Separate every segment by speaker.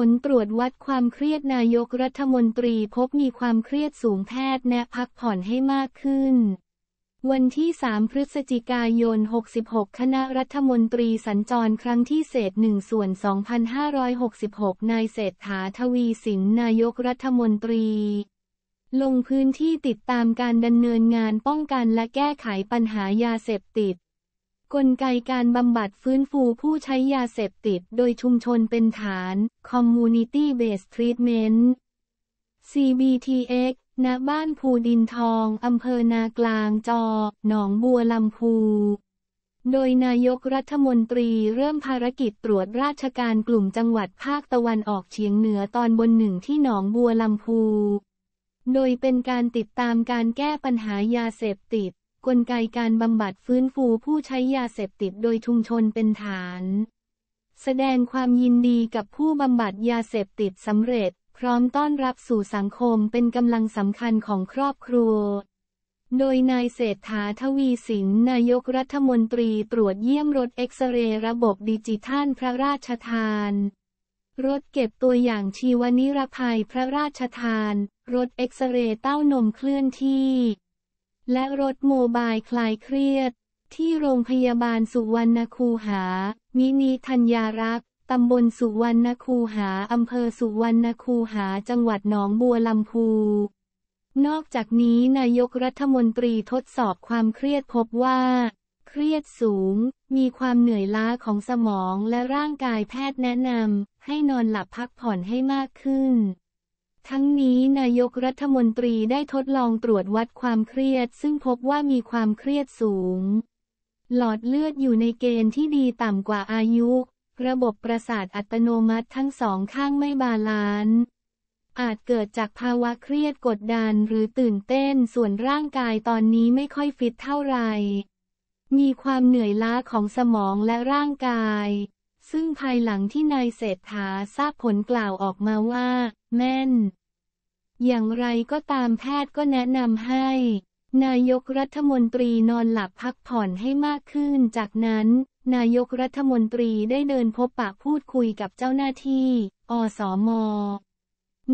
Speaker 1: ผลตรวจวัดความเครียดนายกรัฐมนตรีพบมีความเครียดสูงแพทย์แนะพักผ่อนให้มากขึ้น วันที่ 3 พฤศจิกายน 66 คณะรัฐมนตรีสัญจรครั้งที่เศษ1ส่วน 2566 นายเศรษฐาทวีสินนายกรัฐมนตรี ลงพื้นที่ติดตามการดำเนินงานป้องกันและแก้ไขปัญหายาเสพติดกลไกการบำบัดฟื้นฟูผู้ใช้ยาเสพติด โดยชุมชนเป็นฐาน Community Based Treatment CBTX ณ บ้านภูดินทองอำเภอนากลางจอ หนองบัวลำพู โดยนายกรัฐมนตรีเริ่มภารกิจตรวจราชการกลุ่มจังหวัดภาคตะวันออกเฉียงเหนือตอนบนหนึ่งที่หนองบัวลำพู โดยเป็นการติดตามการแก้ปัญหายาเสพติดกลไกการบำบัดฟื้นฟูผู้ใช้ยาเสพติดโดยชุมชนเป็นฐาน แสดงความยินดีกับผู้บำบัดยาเสพติดสำเร็จ พร้อมต้อนรับสู่สังคมเป็นกำลังสำคัญของครอบครัว โดยนายเศรษฐาทวีสินนายกรัฐมนตรีตรวจเยี่ยมรถเอ็กซเรย์ระบบดิจิทัลพระราชทาน รถเก็บตัวอย่างชีวนิรภัยพระราชทาน รถเอ็กซเรย์เต้านมเคลื่อนที่และรถโมบายคลายเครียด ที่โรงพยาบาลสุวรรณคูหา มินิธัญญารักษ์ตำบลสุวรรณคูหา อำเภอสุวรรณคูหา จังหวัดหนองบัวลำพูนอกจากนี้นายกรัฐมนตรีทดสอบความเครียดพบว่า เครียดสูง มีความเหนื่อยล้าของสมองและร่างกายแพทย์แนะนำให้นอนหลับพักผ่อนให้มากขึ้นทั้งนี้นายกรัฐมนตรีได้ทดลองตรวจวัดความเครียด ซึ่งพบว่ามีความเครียดสูง หลอดเลือดอยู่ในเกณฑ์ที่ดีต่ำ กว่าอายุ ระบบประสาทอัตโนมัติทั้งสองข้างไม่บาลานซ์ อาจเกิดจากภาวะเครียดกดดันหรือตื่นเต้น ส่วนร่างกายตอนนี้ไม่ค่อยฟิตเท่าไหร่มีความเหนื่อยล้าของสมองและร่างกายซึ่งภายหลังที่นายเศรษฐาทราบผลกล่าวออกมาว่า แม่น อย่างไรก็ตามแพทย์ก็แนะนำให้ นายกรัฐมนตรีนอนหลับพักผ่อนให้มากขึ้น จากนั้น นายกรัฐมนตรีได้เดินพบปะพูดคุยกับเจ้าหน้าที่ อสม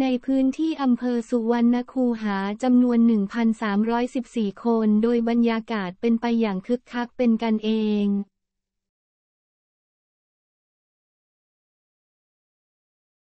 Speaker 1: ในพื้นที่อำเภอสุวรรณคูหาจำนวน 1,314 คนโดยบรรยากาศเป็นไปอย่างคึกคักเป็นกันเอง